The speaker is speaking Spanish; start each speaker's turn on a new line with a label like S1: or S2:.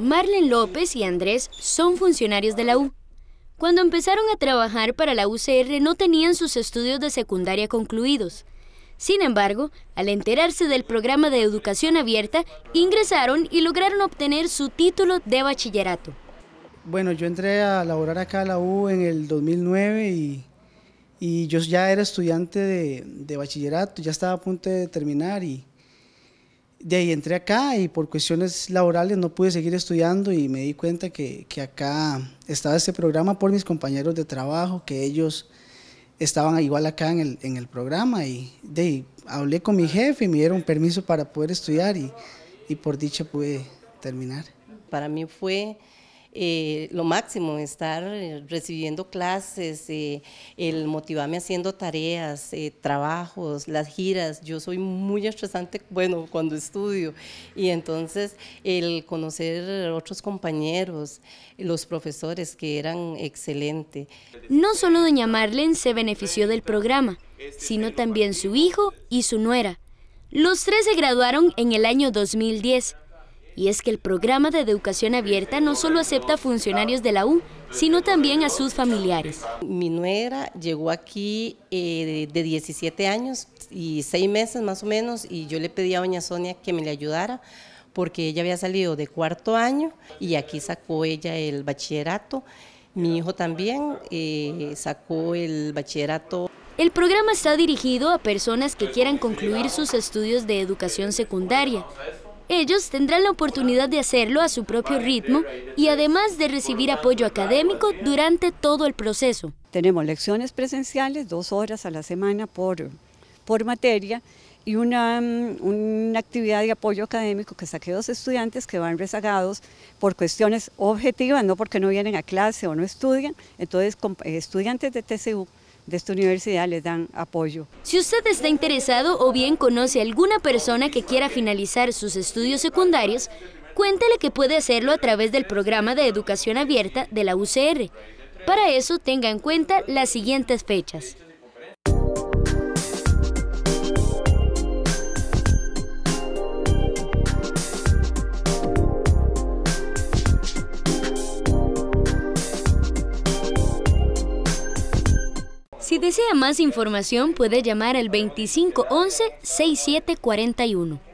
S1: Marlen López y Andrés son funcionarios de la U. Cuando empezaron a trabajar para la UCR no tenían sus estudios de secundaria concluidos. Sin embargo, al enterarse del programa de educación abierta, ingresaron y lograron obtener su título de bachillerato.
S2: Bueno, yo entré a laborar acá a la U en el 2009 y, yo ya era estudiante de, de bachillerato, ya estaba a punto de terminar y, de ahí entré acá y por cuestiones laborales no pude seguir estudiando y me di cuenta que, acá estaba este programa por mis compañeros de trabajo, que ellos estaban igual acá en el, programa y de ahí hablé con mi jefe y me dieron permiso para poder estudiar y, y por dicha pude terminar.
S3: Para mí fue eh, lo máximo, estar eh, recibiendo clases, eh, el motivarme haciendo tareas, trabajos, las giras. Yo soy muy estresante, bueno, cuando estudio. Y entonces el conocer otros compañeros, los profesores que eran excelentes.
S1: No solo doña Marlene se benefició del programa, sino también su hijo y su nuera. Los tres se graduaron en el año 2010 y es que el programa de educación abierta no solo acepta funcionarios de la U, sino también a sus familiares.
S3: Mi nuera llegó aquí eh, de 17 años y 6 meses más o menos y yo le pedí a doña Sonia que me le ayudara porque ella había salido de cuarto año y aquí sacó ella el bachillerato. Mi hijo también
S1: eh, sacó el bachillerato. El programa está dirigido a personas que quieran concluir sus estudios de educación secundaria, ellos tendrán la oportunidad de hacerlo a su propio ritmo y además de recibir apoyo académico durante todo el
S4: proceso. Tenemos lecciones presenciales, dos horas a la semana por, por materia, y una, mm, una, actividad de apoyo académico que saque dos estudiantes que van rezagados por cuestiones objetivas, no porque no vienen a clase o no estudian, entonces eh, estudiantes de TCU de esta universidad les dan apoyo.
S1: Si usted está interesado o bien conoce a alguna persona que quiera finalizar sus estudios secundarios, cuéntale que puede hacerlo a través del programa de educación abierta de la UCR. Para eso tenga en cuenta las siguientes fechas. desea más información puede llamar al 2511-6741.